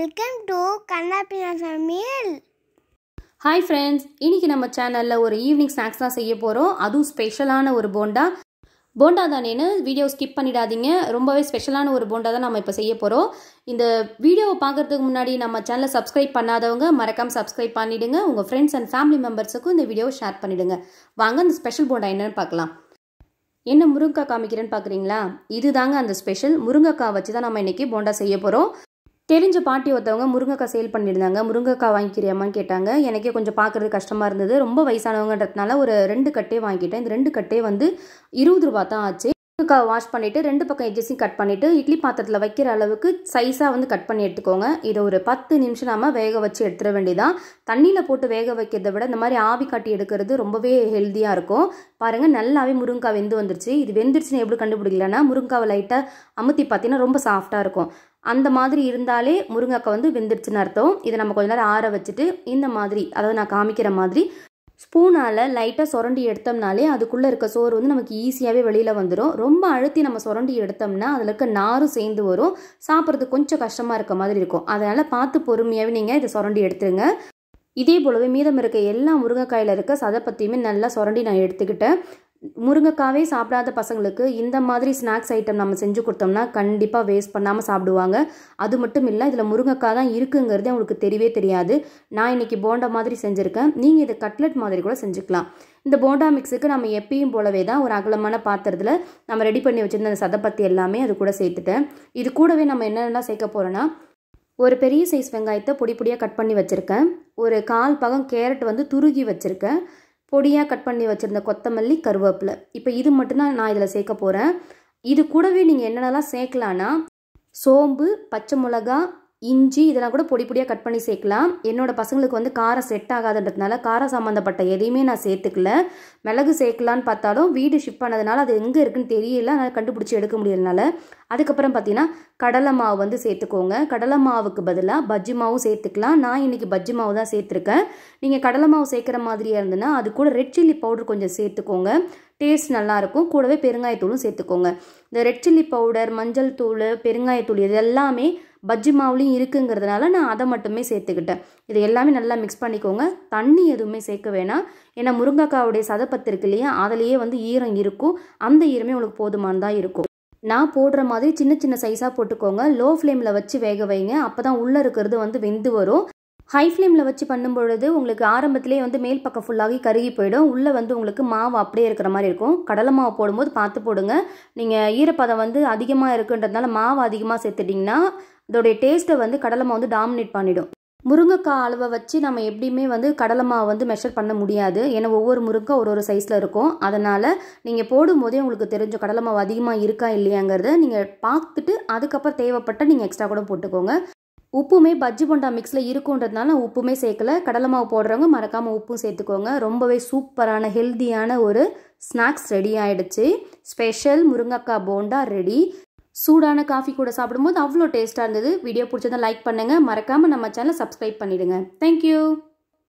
welcome to கண்ணாப்பினா சமையல் hi friends இன்னைக்கு நம்ம சேனலில் ஒரு ஈவினிங் ஸ்நாக்ஸ் தான் செய்ய போகிறோம் அதுவும் ஸ்பெஷலான ஒரு போண்டா போண்டா தானேன்னு வீடியோ ஸ்கிப் பண்ணிடாதீங்க ரொம்பவே ஸ்பெஷலான ஒரு போண்டா தான் நம்ம இப்போ செய்ய போகிறோம் இந்த வீடியோவை பார்க்குறதுக்கு முன்னாடி நம்ம சேனலை சப்ஸ்கிரைப் பண்ணாதவங்க மறக்காமல் சப்ஸ்கிரைப் பண்ணிவிடுங்க உங்கள் ஃப்ரெண்ட்ஸ் அண்ட் ஃபேமிலி மெம்பர்ஸுக்கும் இந்த வீடியோவை ஷேர் பண்ணிவிடுங்க வாங்க அந்த ஸ்பெஷல் போண்டா என்னென்னு பார்க்கலாம் என்ன முருங்கைக்காய் காமிக்கிறேன்னு பார்க்குறீங்களா இது தாங்க அந்த ஸ்பெஷல் முருங்கைக்காய் வச்சு தான் நம்ம இன்றைக்கி போண்டா செய்ய போகிறோம் தெரிஞ்ச பாட்டி ஒருத்தவங்க முருங்கைக்காய் சேல் பண்ணியிருந்தாங்க முருங்கைக்காய் வாங்கிக்கிறியாமான்னு கேட்டாங்க எனக்கே கொஞ்சம் பார்க்குறது கஷ்டமாக இருந்தது ரொம்ப வயசானவங்கன்றதுனால ஒரு ரெண்டு கட்டே வாங்கிட்டேன் இந்த ரெண்டு கட்டே வந்து இருபது ரூபா தான் ஆச்சு முருங்கைக்காய் வாஷ் பண்ணிவிட்டு ரெண்டு பக்கம் எஜ்ஜஸையும் கட் பண்ணிவிட்டு இட்லி பாத்திரத்தில் வைக்கிற அளவுக்கு சைஸாக வந்து கட் பண்ணி எடுத்துக்கோங்க இதை ஒரு பத்து நிமிஷம் நாம் வேக வச்சு எடுத்துட வேண்டியதான் தண்ணியில் போட்டு வேக வைக்கிறத விட இந்த மாதிரி ஆவி காட்டி எடுக்கிறது ரொம்பவே ஹெல்த்தியாக இருக்கும் பாருங்கள் நல்லாவே முருங்கைக்காய் வெந்து வந்துருச்சு இது வெந்துருச்சுன்னு எப்படி கண்டுபிடிக்கலன்னா முருங்கைக்காவை லைட்டாக அமுத்தி பார்த்தீங்கன்னா ரொம்ப சாஃப்டாக இருக்கும் அந்த மாதிரி இருந்தாலே முருங்கைக்காய் வந்து வெந்துருச்சுன்னு அர்த்தம் இதை நம்ம கொஞ்ச நேரம் ஆற வச்சுட்டு இந்த மாதிரி அதாவது நான் காமிக்கிற மாதிரி ஸ்பூனால் லைட்டாக சுரண்டி எடுத்தோம்னாலே அதுக்குள்ளே இருக்க சோறு வந்து நமக்கு ஈஸியாகவே வெளியில் வந்துடும் ரொம்ப அழுத்தி நம்ம சுரண்டி எடுத்தோம்னா அதில் இருக்க நாரும் சேர்ந்து வரும் சாப்பிட்றது கொஞ்சம் கஷ்டமாக இருக்க மாதிரி இருக்கும் அதனால் பார்த்து பொறுமையாகவே நீங்கள் இதை சுரண்டி எடுத்துருங்க இதே போலவே மீதம் இருக்க எல்லா முருங்கைக்காயில் இருக்க சதை பற்றியுமே நல்லா சுரண்டி நான் எடுத்துக்கிட்டேன் முருங்கைக்காவே சாப்பிடாத பசங்களுக்கு இந்த மாதிரி ஸ்நாக்ஸ் ஐட்டம் நம்ம செஞ்சு கொடுத்தோம்னா கண்டிப்பாக வேஸ்ட் பண்ணாமல் சாப்பிடுவாங்க அது மட்டும் இல்லை இதில் முருங்கைக்காய் தான் இருக்குங்கிறது அவங்களுக்கு தெரியவே தெரியாது நான் இன்றைக்கி போண்டா மாதிரி செஞ்சுருக்கேன் நீங்கள் இதை கட்லெட் மாதிரி கூட செஞ்சுக்கலாம் இந்த போண்டா மிக்ஸுக்கு நம்ம எப்பயும் போலவே தான் ஒரு அகலமான பாத்திரத்தில் நம்ம ரெடி பண்ணி வச்சுருந்த அந்த சதப்பத்தி எல்லாமே அது கூட சேர்த்துட்டேன் இது கூடவே நம்ம என்னென்னலாம் சேர்க்க போகிறோன்னா ஒரு பெரிய சைஸ் வெங்காயத்தை பொடி பொடியாக கட் பண்ணி வச்சுருக்கேன் ஒரு கால் பகம் கேரட் வந்து துருகி வச்சுருக்கேன் பொடியாக கட் பண்ணி வச்சுருந்த கொத்தமல்லி கருவேப்பிலை இப்போ இது மட்டும்தான் நான் இதில் சேர்க்க போகிறேன் இது கூடவே நீங்கள் என்னென்னலாம் சேர்க்கலான்னா சோம்பு பச்சை மிளகா இஞ்சி இதெல்லாம் கூட பொடி பொடியாக கட் பண்ணி சேர்க்கலாம் என்னோடய பசங்களுக்கு வந்து காரம் செட் ஆகாதுன்றதுனால காரம் சம்மந்தப்பட்ட எதையுமே நான் சேர்த்துக்கல மிளகு சேர்க்கலான்னு பார்த்தாலும் வீடு ஷிஃப்ட் பண்ணதுனால அது எங்கே இருக்குன்னு தெரியல அதனால் கண்டுபிடிச்சி எடுக்க முடியலனால அதுக்கப்புறம் பார்த்தீங்கன்னா கடலை மாவு வந்து சேர்த்துக்கோங்க கடலை மாவுக்கு பதிலாக பஜ்ஜி மாவும் சேர்த்துக்கலாம் நான் இன்றைக்கி பஜ்ஜி மாவு தான் சேர்த்துருக்கேன் நீங்கள் கடலை மாவு சேர்க்குற மாதிரியாக இருந்ததுன்னா அது கூட ரெட் சில்லி பவுடர் கொஞ்சம் சேர்த்துக்கோங்க டேஸ்ட் நல்லாயிருக்கும் கூடவே பெருங்காயத்தூளும் சேர்த்துக்கோங்க இந்த ரெட் சில்லி பவுடர் மஞ்சள் தூள் பெருங்காயத்தூள் இது எல்லாமே பஜ்ஜி மாவுலையும் இருக்குங்கிறதுனால நான் அதை மட்டுமே சேர்த்துக்கிட்டேன் இது எல்லாமே நல்லா மிக்ஸ் பண்ணிக்கோங்க தண்ணி எதுவுமே சேர்க்க வேணாம் ஏன்னா முருங்கைக்காவுடைய சதப்பத்து இருக்கு இல்லையா அதுலேயே வந்து ஈரம் இருக்கும் அந்த ஈரமே உங்களுக்கு தான் இருக்கும் நான் போடுற மாதிரி சின்ன சின்ன சைஸாக போட்டுக்கோங்க லோ ஃப்ளேமில் வச்சு வேக வைங்க அப்போ தான் உள்ளே இருக்கிறது வந்து வெந்து வரும் ஹை ஃப்ளேமில் வச்சு பண்ணும் பொழுது உங்களுக்கு ஆரம்பத்திலேயே வந்து மேல் பக்கம் ஃபுல்லாகி கருகி போயிடும் உள்ளே வந்து உங்களுக்கு மாவு அப்படியே இருக்கிற மாதிரி இருக்கும் கடலை மாவு போடும்போது பார்த்து போடுங்க நீங்கள் ஈரப்பதம் வந்து அதிகமாக இருக்குன்றதுனால மாவு அதிகமாக சேர்த்துட்டிங்கன்னா அதோடைய டேஸ்ட்டை வந்து கடலை மாவு வந்து டாமினேட் பண்ணிடும் முருங்கைக்காய் அளவை வச்சு நம்ம எப்படியுமே வந்து கடலை மாவு வந்து மெஷர் பண்ண முடியாது ஏன்னா ஒவ்வொரு முருங்கை ஒரு ஒரு சைஸில் இருக்கும் அதனால் நீங்கள் போடும்போதே உங்களுக்கு தெரிஞ்ச கடலை மாவு அதிகமாக இருக்கா இல்லையாங்கிறத நீங்கள் பார்த்துட்டு அதுக்கப்புறம் தேவைப்பட்ட நீங்கள் எக்ஸ்ட்ரா கூட போட்டுக்கோங்க உப்புமே பஜ்ஜி போண்டா மிக்ஸில் இருக்குன்றதுனால உப்புமே சேர்க்கல கடலை மாவு போடுறவங்க மறக்காமல் உப்பும் சேர்த்துக்கோங்க ரொம்பவே சூப்பரான ஹெல்த்தியான ஒரு ஸ்நாக்ஸ் ரெடி ஆகிடுச்சு ஸ்பெஷல் முருங்கக்காய் போண்டா ரெடி சூடான காஃபி கூட சாப்பிடும்போது அவ்வளோ டேஸ்ட்டாக இருந்தது வீடியோ பிடிச்சதை லைக் பண்ணுங்கள் மறக்காமல் நம்ம சேனலை சப்ஸ்கிரைப் பண்ணிவிடுங்க தேங்க்யூ